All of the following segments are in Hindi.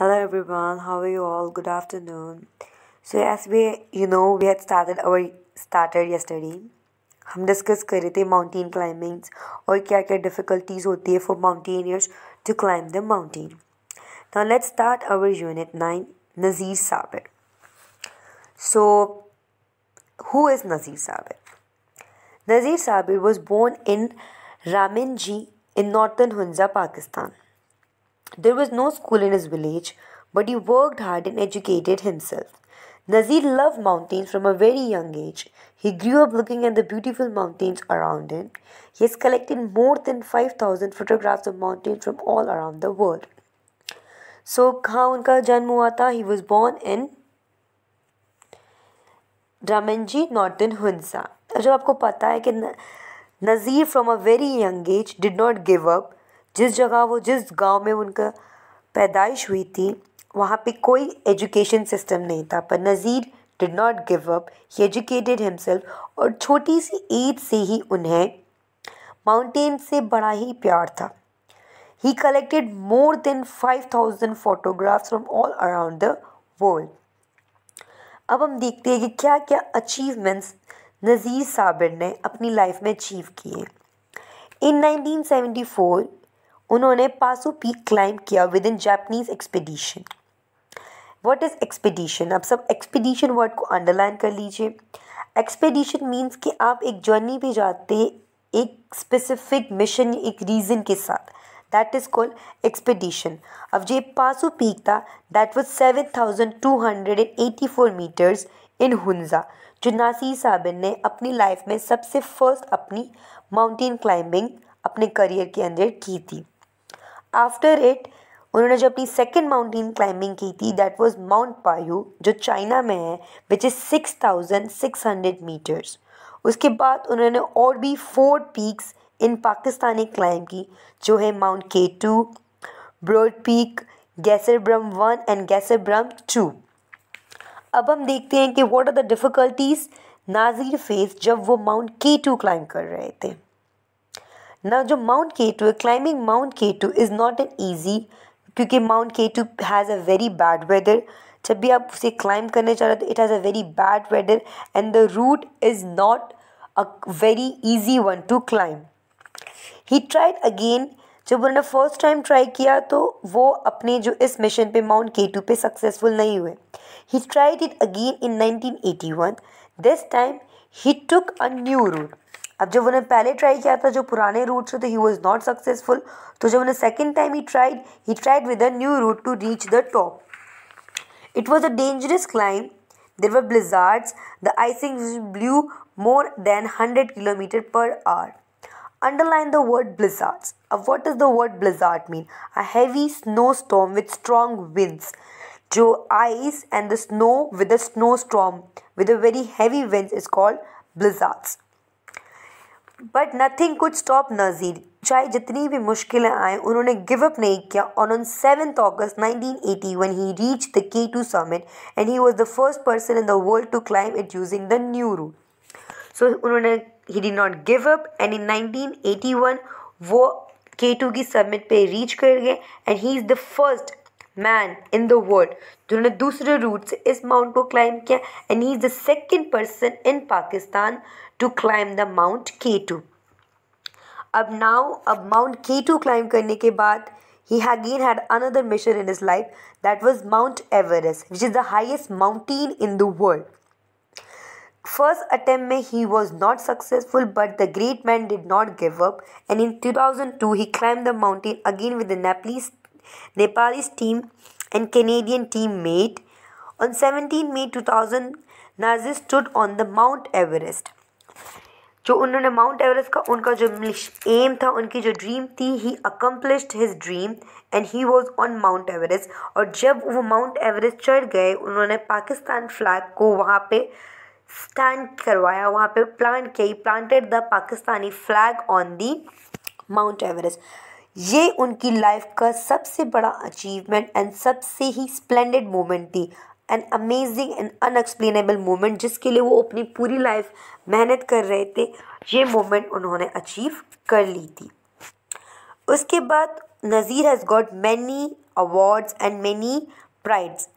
hello everyone how are you all good afternoon so as we you know we had started our started yesterday हम डिस्कस कर रहे थे माउंटेन क्लाइंबिंग्स और क्या क्या डिफ़िकल्टीज होती है for mountaineers to climb the mountain now let's start our unit nine Nazir Sabir so who is Nazir Sabir Nazir Sabir was born in Ramingi in northern Hunza Pakistan there was no school in his village, but he worked hard and educated himself. Nazir loved mountains from a very young age. He grew up looking at the beautiful mountains around him. He has collected more than 5,000 photographs of mountains from all around the world. So, कहाँ उनका जन्म हुआ था he was born in Ramingi not in Hunza जब आपको पता है कि age did not give up. जिस जगह वो जिस गाँव में उनका पैदाइश हुई थी वहाँ पे कोई एजुकेशन सिस्टम नहीं था पर Nazir did not give up he educated himself और छोटी सी एज से ही उन्हें माउंटेन से बड़ा ही प्यार था he collected more than five thousand photographs from all around the world अब हम देखते हैं कि क्या क्या अचीवमेंट्स नज़ीर साबिर ने अपनी लाइफ में अचीव किए इन 1974 उन्होंने पासू पीक क्लाइम किया with in Japanese expedition what is expedition आप सब एक्सपीडिशन वर्ड को अंडरलाइन कर लीजिए एक्सपीडिशन मीन्स कि आप एक जर्नी पे जाते एक स्पेसिफिक मिशन एक रीज़न के साथ दैट इज़ कॉल्ड एक्सपीडिशन अब जो पासू पीक था that was seven thousand two hundred and eighty four meters in Hunza जो नासिर साबिर ने अपनी लाइफ में सबसे फर्स्ट अपनी माउंटेन क्लाइंबिंग अपने करियर के अंदर की थी आफ्टर इट उन्होंने जो अपनी सेकेंड माउंटेन क्लाइंबिंग की थी दैट वॉज माउंट पायू जो चाइना में है which is six thousand six hundred meters उसके बाद उन्होंने और भी four peaks in Pakistani climb की जो है mount K two Broad Peak Gasherbrum one and Gasherbrum two अब हम देखते हैं कि what are the difficulties Nazir face जब वो माउंट के टू क्लाइंब कर रहे थे ना जो माउंट है climbing mount two is not an easy क्योंकि mount two has a very bad weather जब भी आप उसे क्लाइंब करने चाह रहे हो तो it has a very bad weather and the route is not a very easy one to climb he tried again जब उन्होंने फर्स्ट टाइम ट्राई किया तो वो अपने जो इस मिशन पे माउंट केटू पे सक्सेसफुल नहीं हुए he tried it again in nineteen eighty one this time he took a new route अब जब उन्हें पहले ट्राई किया था जो पुराने रूट से तो ही वॉज नॉट सक्सेसफुल तो जब उन्हें second time he tried he tried with a new route to reach the top it was a dangerous climb there were blizzards the icing blue more than hundred kilometer per hour underline the word blizzards अब what is the word blizzard mean a heavy snow storm with strong winds जो ice and the snow with a snow storm with a very heavy winds is called ब्लिजार्ड्स but nothing could stop Nazir चाहे जितनी भी मुश्किलें आए उन्होंने गिव अप नहीं किया और on seven August 1980 when he reach the K two summit and he was the first person in the world to climb it using the new route so उन्होंने he did not give up and in 1981 वो के टू की समिट पे रीच कर गए and he is the first man in the world जिन्होंने दूसरे रूट से इस माउंट को क्लाइम किया and he is the second person in Pakistan to climb the Mount K2. Ab now, ab Mount K2 climb करने के बाद he again had another mission in his life that was Mount Everest, which is the highest mountain in the world. First attempt में he was not successful, but the great man did not give up, and in 2002 he climbed the mountain again with the Nepalese, Nepalese team and Canadian teammate. On 17 May 2000, Nazis stood on the Mount Everest. जो उन्होंने माउंट एवरेस्ट का उनका जो एम था उनकी जो ड्रीम थी he accomplished his dream and he was on mount Everest और जब वो माउंट एवरेस्ट चढ़ गए उन्होंने पाकिस्तान फ्लैग को वहाँ पे स्टैंड करवाया वहाँ पे प्लांट किया planted the Pakistani flag on the mount Everest ये उनकी लाइफ का सबसे बड़ा अचीवमेंट एंड सबसे ही स्प्लेंडेड मोमेंट थी an amazing and unexplainable moment जिसके लिए वो अपनी पूरी लाइफ मेहनत कर रहे थे ये मोमेंट उन्होंने अचीव कर ली थी उसके बाद Nazir has got many awards and many prides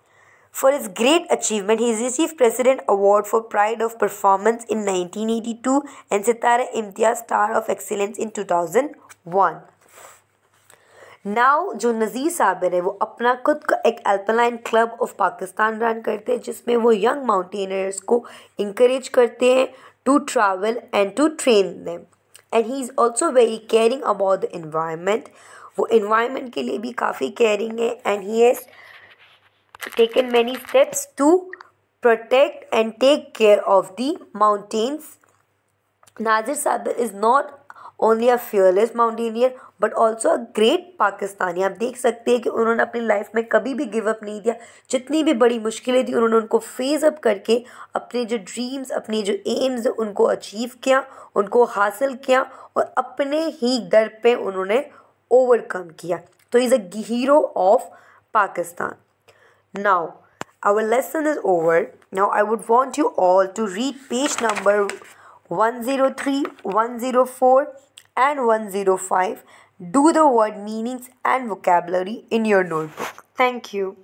for his great achievement he receive president award for pride of performance in nineteen eighty two and Sitara Imtiaz star of excellence in two thousand one now जो नज़ीर साबिर है वो अपना खुद का एक alpine club of Pakistan run करते हैं जिसमें वो यंग माउंटेनर्स को इंकरेज करते हैं to travel and to train them and he is also very caring about the environment वो इन्वायरमेंट के लिए भी काफ़ी केयरिंग है and he has taken many steps to protect and take care of the mountains Nazir Sabir is not only a fearless mountaineer but also a great Pakistani आप देख सकते हैं कि उन्होंने अपनी लाइफ में कभी भी गिव अप नहीं दिया जितनी भी बड़ी मुश्किलें थी उन्होंने उनको फेस अप करके अपने जो ड्रीम्स अपने जो एम्स उनको अचीव किया उनको हासिल किया और अपने ही दर पे उन्होंने ओवरकम किया तो is a hero of Pakistan now would want you all to read page number one zero three one zero four and one zero five Do the word meanings and vocabulary in your notebook. Thank you.